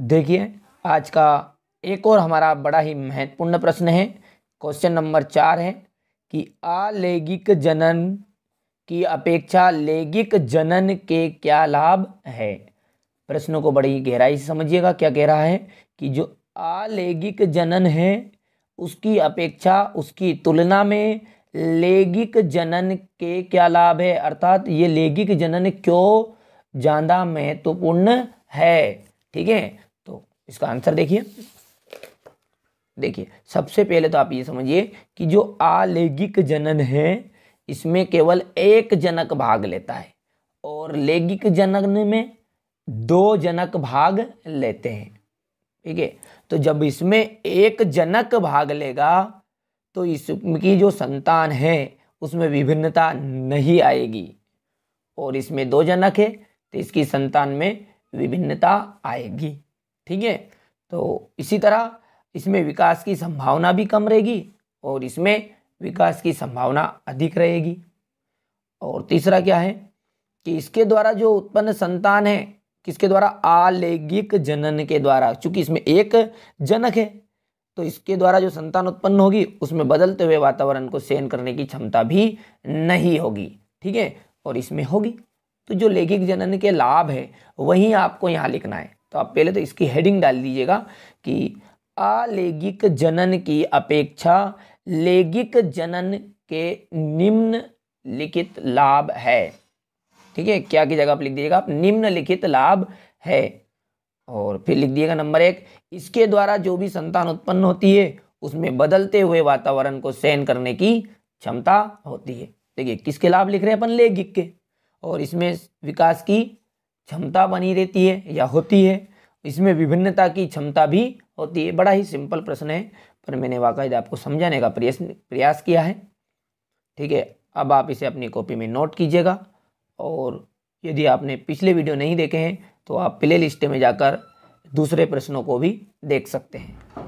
देखिए आज का एक और हमारा बड़ा ही महत्वपूर्ण प्रश्न है क्वेश्चन नंबर चार है कि अलैंगिक जनन की अपेक्षा लैंगिक जनन के क्या लाभ है प्रश्नों को बड़ी गहराई से समझिएगा क्या कह रहा है कि जो अलैंगिक जनन है उसकी अपेक्षा उसकी तुलना में लैंगिक जनन के क्या लाभ है अर्थात ये लैंगिक जनन क्यों ज़्यादा महत्वपूर्ण है ठीक है तो इसका आंसर देखिए देखिए सबसे पहले तो आप ये समझिए कि जो आलैंगिक जनन है इसमें केवल एक जनक भाग लेता है और लैंगिक जनन में दो जनक भाग लेते हैं ठीक है तो जब इसमें एक जनक भाग लेगा तो इसकी जो संतान है उसमें विभिन्नता नहीं आएगी और इसमें दो जनक है तो इसकी संतान में विभिन्नता आएगी ठीक है तो इसी तरह इसमें विकास की संभावना भी कम रहेगी और इसमें विकास की संभावना अधिक रहेगी और तीसरा क्या है कि इसके द्वारा जो उत्पन्न संतान है किसके द्वारा आलैंगिक जनन के द्वारा चूंकि इसमें एक जनक है तो इसके द्वारा जो संतान उत्पन्न होगी उसमें बदलते हुए वातावरण को सहन करने की क्षमता भी नहीं होगी ठीक है और इसमें होगी तो जो लैंगिक जनन के लाभ है वही आपको यहाँ लिखना है तो आप पहले तो इसकी हेडिंग डाल दीजिएगा कि अलैंगिक जनन की अपेक्षा लैंगिक जनन के निम्न लिखित लाभ है ठीक है क्या की जगह आप लिख दीजिएगा आप निम्न लिखित लाभ है और फिर लिख दिएगा नंबर एक इसके द्वारा जो भी संतान उत्पन्न होती है उसमें बदलते हुए वातावरण को सहन करने की क्षमता होती है देखिए किसके लाभ लिख रहे हैं अपन लैंगिक के और इसमें विकास की क्षमता बनी रहती है या होती है इसमें विभिन्नता की क्षमता भी होती है बड़ा ही सिंपल प्रश्न है पर मैंने वाकई आपको समझाने का प्रयास प्रयास किया है ठीक है अब आप इसे अपनी कॉपी में नोट कीजिएगा और यदि आपने पिछले वीडियो नहीं देखे हैं तो आप प्ले लिस्ट में जाकर दूसरे प्रश्नों को भी देख सकते हैं